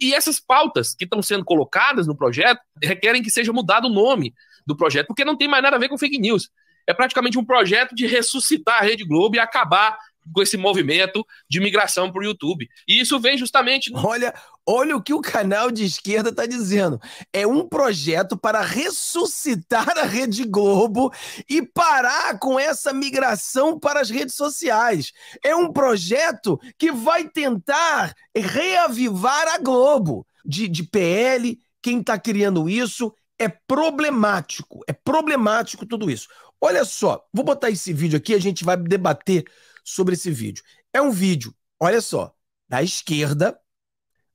E essas pautas que estão sendo colocadas no projeto requerem que seja mudado o nome do projeto, porque não tem mais nada a ver com fake news. É praticamente um projeto de ressuscitar a Rede Globo e acabar com esse movimento de migração para o YouTube. E isso vem justamente. Olha, olha o que o canal de esquerda está dizendo. É um projeto para ressuscitar a Rede Globo e parar com essa migração para as redes sociais. É um projeto que vai tentar reavivar a Globo. De, de PL, quem está criando isso é problemático. É problemático tudo isso. Olha só, vou botar esse vídeo aqui, a gente vai debater sobre esse vídeo. É um vídeo, olha só, da esquerda,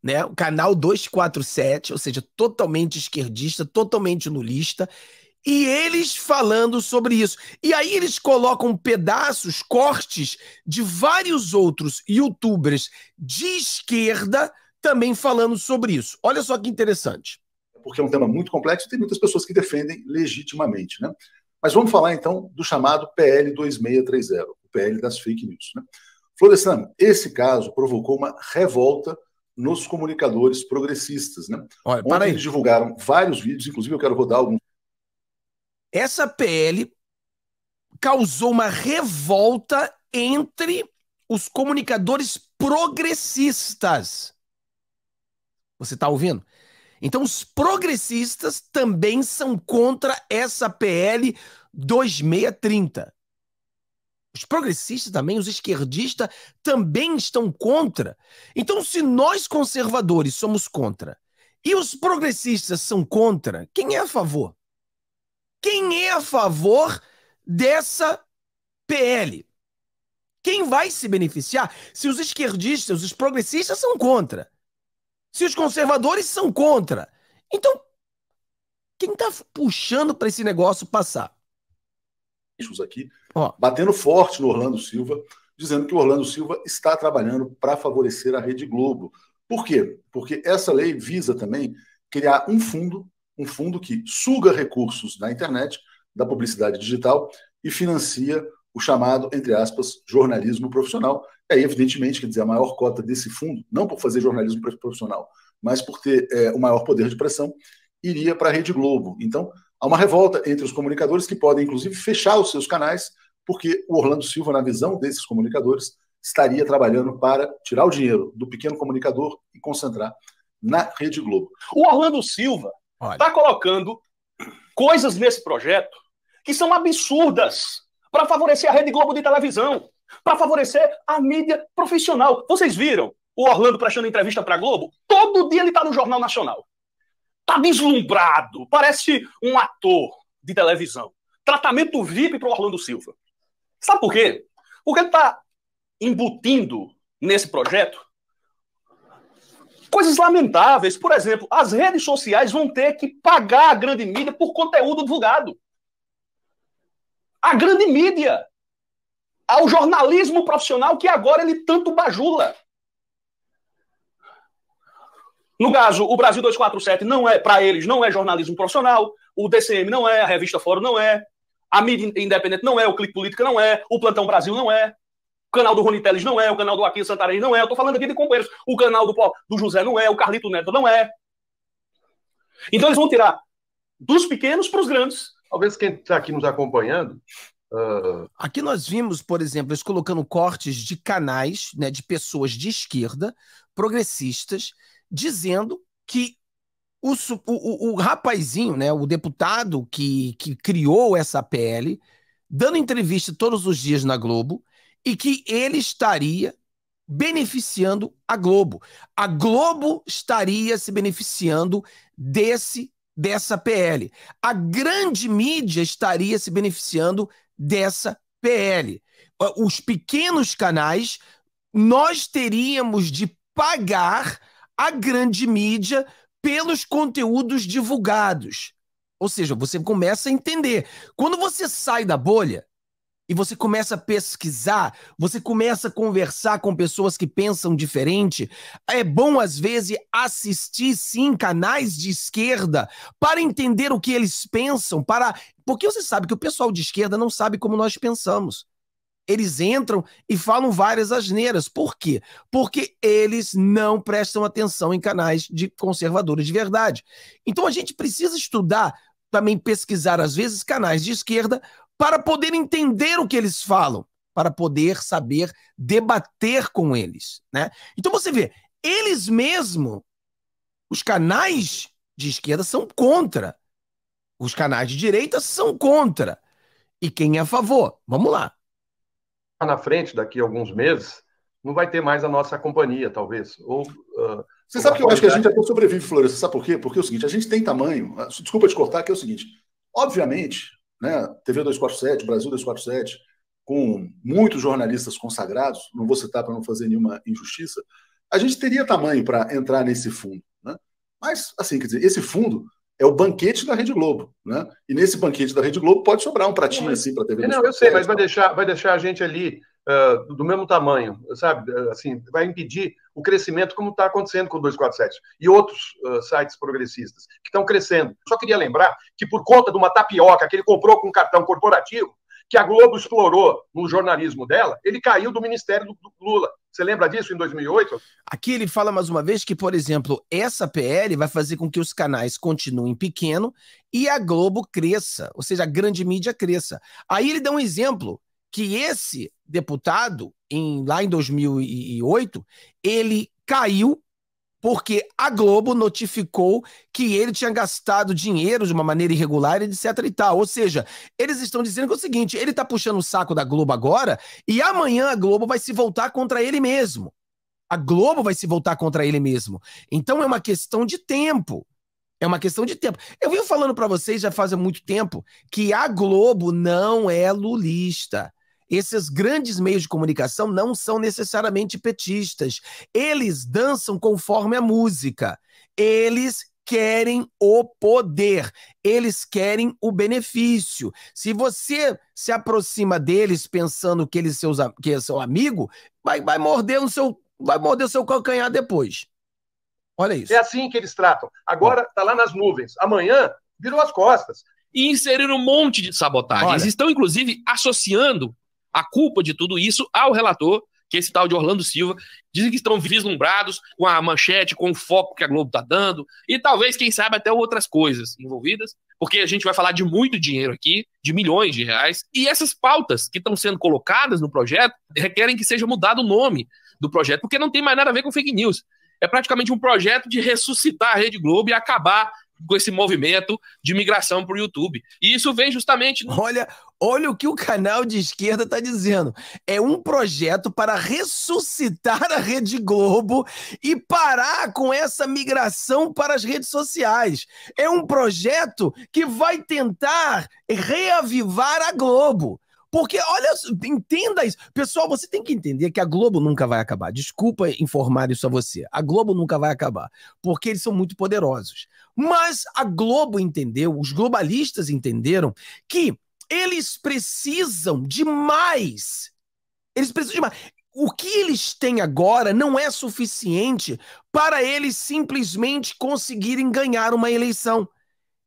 né? O canal 247, ou seja, totalmente esquerdista, totalmente nulista, e eles falando sobre isso. E aí eles colocam pedaços, cortes de vários outros youtubers de esquerda também falando sobre isso. Olha só que interessante. É porque é um tema muito complexo e tem muitas pessoas que defendem legitimamente, né? Mas vamos falar então do chamado PL 2630. PL das fake news. Né? Florestan, esse caso provocou uma revolta nos comunicadores progressistas. Né? Olha, para aí. Eles divulgaram vários vídeos, inclusive eu quero rodar alguns. Essa PL causou uma revolta entre os comunicadores progressistas. Você está ouvindo? Então, os progressistas também são contra essa PL 2630. Os progressistas também, os esquerdistas também estão contra. Então, se nós conservadores somos contra e os progressistas são contra, quem é a favor? Quem é a favor dessa PL? Quem vai se beneficiar se os esquerdistas, os progressistas são contra? Se os conservadores são contra? Então, quem está puxando para esse negócio passar? aqui, oh. batendo forte no Orlando Silva, dizendo que o Orlando Silva está trabalhando para favorecer a Rede Globo. Por quê? Porque essa lei visa também criar um fundo, um fundo que suga recursos da internet, da publicidade digital e financia o chamado, entre aspas, jornalismo profissional. E é aí, evidentemente, quer dizer, a maior cota desse fundo, não por fazer jornalismo profissional, mas por ter é, o maior poder de pressão, iria para a Rede Globo. Então, Há uma revolta entre os comunicadores que podem, inclusive, fechar os seus canais, porque o Orlando Silva, na visão desses comunicadores, estaria trabalhando para tirar o dinheiro do pequeno comunicador e concentrar na Rede Globo. O Orlando Silva está colocando coisas nesse projeto que são absurdas para favorecer a Rede Globo de televisão, para favorecer a mídia profissional. Vocês viram o Orlando prestando entrevista para a Globo? Todo dia ele está no Jornal Nacional. Tá deslumbrado, parece um ator de televisão. Tratamento VIP para o Orlando Silva. Sabe por quê? Porque ele está embutindo nesse projeto coisas lamentáveis. Por exemplo, as redes sociais vão ter que pagar a grande mídia por conteúdo divulgado. A grande mídia. Ao jornalismo profissional que agora ele tanto bajula. No caso, o Brasil 247 não é, para eles, não é jornalismo profissional, o DCM não é, a revista Fórum não é, a mídia independente não é, o Clique Política não é, o Plantão Brasil não é, o canal do Rony Teles não é, o canal do Aqui Santarém não é, eu tô falando aqui de companheiros, o canal do, do José não é, o Carlito Neto não é. Então eles vão tirar dos pequenos para os grandes. Talvez quem está aqui nos acompanhando Uh... Aqui nós vimos, por exemplo, eles colocando cortes de canais, né, de pessoas de esquerda, progressistas, dizendo que o, o, o, rapazinho, né, o deputado que, que criou essa PL, dando entrevista todos os dias na Globo, e que ele estaria beneficiando a Globo. A Globo estaria se beneficiando desse dessa PL. A grande mídia estaria se beneficiando dessa PL. Os pequenos canais nós teríamos de pagar a grande mídia pelos conteúdos divulgados. Ou seja, você começa a entender. Quando você sai da bolha e você começa a pesquisar, você começa a conversar com pessoas que pensam diferente, é bom às vezes assistir sim canais de esquerda para entender o que eles pensam, para porque você sabe que o pessoal de esquerda não sabe como nós pensamos eles entram e falam várias asneiras. Por quê? Porque eles não prestam atenção em canais de conservadores de verdade. Então a gente precisa estudar, também pesquisar, às vezes, canais de esquerda para poder entender o que eles falam, para poder saber debater com eles. Né? Então você vê, eles mesmo, os canais de esquerda são contra. Os canais de direita são contra. E quem é a favor? Vamos lá. Tá na frente, daqui a alguns meses, não vai ter mais a nossa companhia, talvez. Ou, uh, você sabe que eu acho que a gente até sobrevive, Flores. Você sabe por quê? Porque é o seguinte, a gente tem tamanho. Ah, desculpa te cortar, que é o seguinte. Obviamente, né, TV 247, Brasil 247, com muitos jornalistas consagrados, não vou citar para não fazer nenhuma injustiça, a gente teria tamanho para entrar nesse fundo. Né? Mas, assim, quer dizer, esse fundo é o banquete da Rede Globo, né? E nesse banquete da Rede Globo pode sobrar um pratinho é. assim para a TV. É, não, eu sei, mas vai deixar, vai deixar a gente ali uh, do mesmo tamanho, sabe? Ah, assim, vai impedir o crescimento como está acontecendo com o 247 e outros uh, sites progressistas que estão crescendo. Só queria lembrar que por conta de uma tapioca que ele comprou com um cartão corporativo, que a Globo explorou no jornalismo dela, ele caiu do ministério do, Lula. Você lembra disso em 2008? Aqui ele fala mais uma vez que, por exemplo, essa PL vai fazer com que os canais continuem pequeno e a Globo cresça, ou seja, a grande mídia cresça. Aí ele dá um exemplo que esse deputado, em, lá em 2008, ele caiu porque a Globo notificou que ele tinha gastado dinheiro de uma maneira irregular, etc e tal. Ou seja, eles estão dizendo que é o seguinte, ele está puxando o saco da Globo agora e amanhã a Globo vai se voltar contra ele mesmo. A Globo vai se voltar contra ele mesmo. Então é uma questão de tempo. É uma questão de tempo. Eu venho falando para vocês já faz muito tempo que a Globo não é lulista. Esses grandes meios de comunicação não são necessariamente petistas. Eles dançam conforme a música. Eles querem o poder, eles querem o benefício. Se você se aproxima deles pensando que eles seus, que é seu amigo, vai, vai morder o seu vai morder seu calcanhar depois. Olha isso. É assim que eles tratam. Agora está lá nas nuvens. Amanhã virou as costas. E inseriram um monte de sabotagens. Olha. Estão, inclusive, associando a culpa de tudo isso ao relator, que é esse tal de Orlando Silva. Dizem que estão vislumbrados com a manchete, com o foco que a Globo está dando, e talvez, quem sabe, até outras coisas envolvidas, porque a gente vai falar de muito dinheiro aqui, de milhões de reais. E essas pautas que estão sendo colocadas no projeto requerem que seja mudado o nome do projeto, porque não tem mais nada a ver com fake news. É praticamente um projeto de ressuscitar a Rede Globo e acabar com esse movimento de migração para o YouTube. E isso vem justamente. Olha, olha o que o canal de esquerda está dizendo. É um projeto para ressuscitar a Rede Globo e parar com essa migração para as redes sociais. É um projeto que vai tentar reavivar a Globo. Porque, olha, entenda isso. Pessoal, você tem que entender que a Globo nunca vai acabar. Desculpa informar isso a você. A Globo nunca vai acabar. Porque eles são muito poderosos. Mas a Globo entendeu, os globalistas entenderam que eles precisam de mais. Eles precisam de mais. O que eles têm agora não é suficiente para eles simplesmente conseguirem ganhar uma eleição.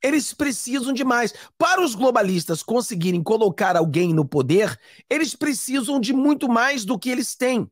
Eles precisam de mais. Para os globalistas conseguirem colocar alguém no poder, eles precisam de muito mais do que eles têm.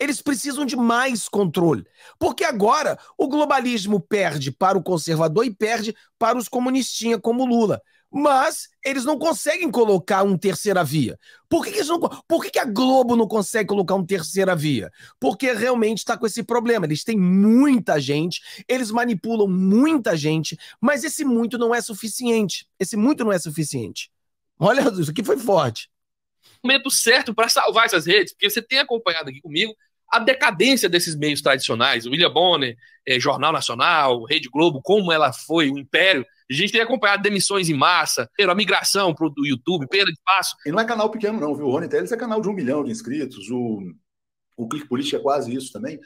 Eles precisam de mais controle. Porque agora o globalismo perde para o conservador e perde para os comunistinhas, como Lula mas eles não conseguem colocar um terceira via. Por que, que não, por que, que a Globo não consegue colocar um terceira via? Porque realmente está com esse problema. Eles têm muita gente, eles manipulam muita gente, mas esse muito não é suficiente. Esse muito não é suficiente. Olha, isso aqui foi forte. O momento certo para salvar essas redes, porque você tem acompanhado aqui comigo a decadência desses meios tradicionais, o William Bonner, eh, Jornal Nacional, Rede Globo, como ela foi, o Império a gente tem acompanhado demissões em massa, a migração para o YouTube, perda de espaço. E não é canal pequeno, não, viu? O Rony Teles é canal de um milhão de inscritos, o, o Clique Político é quase isso também.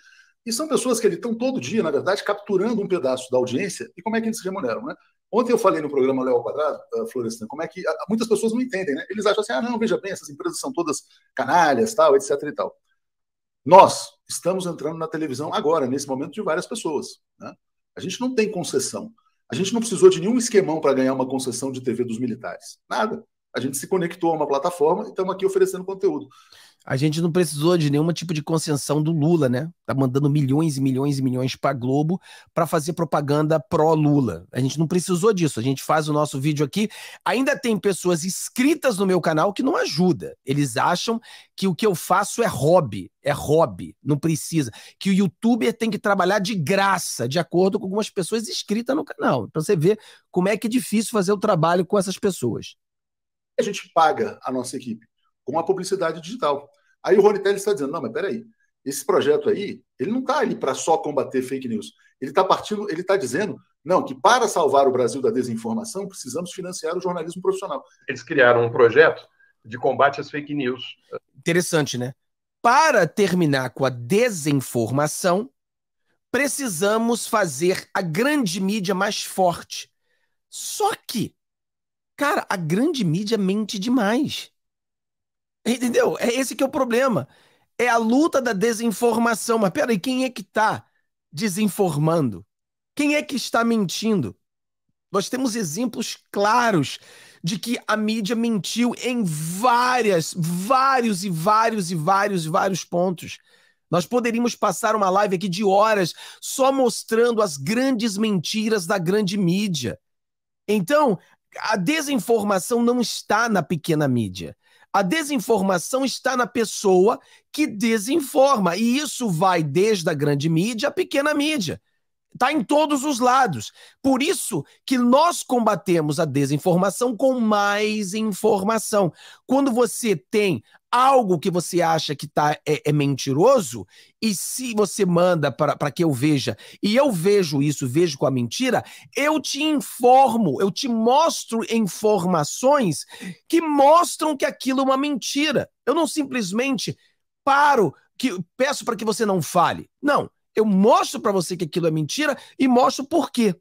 E são pessoas que eles estão todo dia, na verdade, capturando um pedaço da audiência e como é que eles se remuneram, né? Ontem eu falei no programa Léo Quadrado, uh, Florestan, como é que ah, muitas pessoas não entendem, né? Eles acham assim, ah, não, veja bem, essas empresas são todas canalhas, tal, etc e tal. Nós estamos entrando na televisão agora, nesse momento, de várias pessoas, né? A gente não tem concessão. A gente não precisou de nenhum esquemão para ganhar uma concessão de TV dos militares. Nada. A gente se conectou a uma plataforma e estamos aqui oferecendo conteúdo. A gente não precisou de nenhum tipo de concessão do Lula, né? Tá mandando milhões e milhões e milhões para Globo para fazer propaganda pró Lula. A gente não precisou disso. A gente faz o nosso vídeo aqui. Ainda tem pessoas inscritas no meu canal que não ajuda. Eles acham que o que eu faço é hobby, é hobby, não precisa. Que o youtuber tem que trabalhar de graça, de acordo com algumas pessoas inscritas no canal. Para você ver como é que é difícil fazer o trabalho com essas pessoas a gente paga a nossa equipe com a publicidade digital. Aí o Rony Telles está dizendo, não, mas peraí, esse projeto aí, ele não está ali para só combater fake news. Ele está partindo, ele está dizendo, não, que para salvar o Brasil da desinformação, precisamos financiar o jornalismo profissional. Eles criaram um projeto de combate às fake news. Interessante, né? Para terminar com a desinformação, precisamos fazer a grande mídia mais forte. Só que Cara, a grande mídia mente demais. Entendeu? É esse que é o problema. É a luta da desinformação. Mas peraí, quem é que está desinformando? Quem é que está mentindo? Nós temos exemplos claros de que a mídia mentiu em várias, vários e vários e vários e vários pontos. Nós poderíamos passar uma live aqui de horas só mostrando as grandes mentiras da grande mídia. Então, a desinformação não está na pequena mídia. A desinformação está na pessoa que desinforma. E isso vai desde a grande mídia à pequena mídia. Está em todos os lados. Por isso que nós combatemos a desinformação com mais informação. Quando você tem algo que você acha que tá, é, é mentiroso, e se você manda para que eu veja, e eu vejo isso, vejo com a mentira, eu te informo, eu te mostro informações que mostram que aquilo é uma mentira. Eu não simplesmente paro, que peço para que você não fale. Não eu mostro para você que aquilo é mentira e mostro por quê.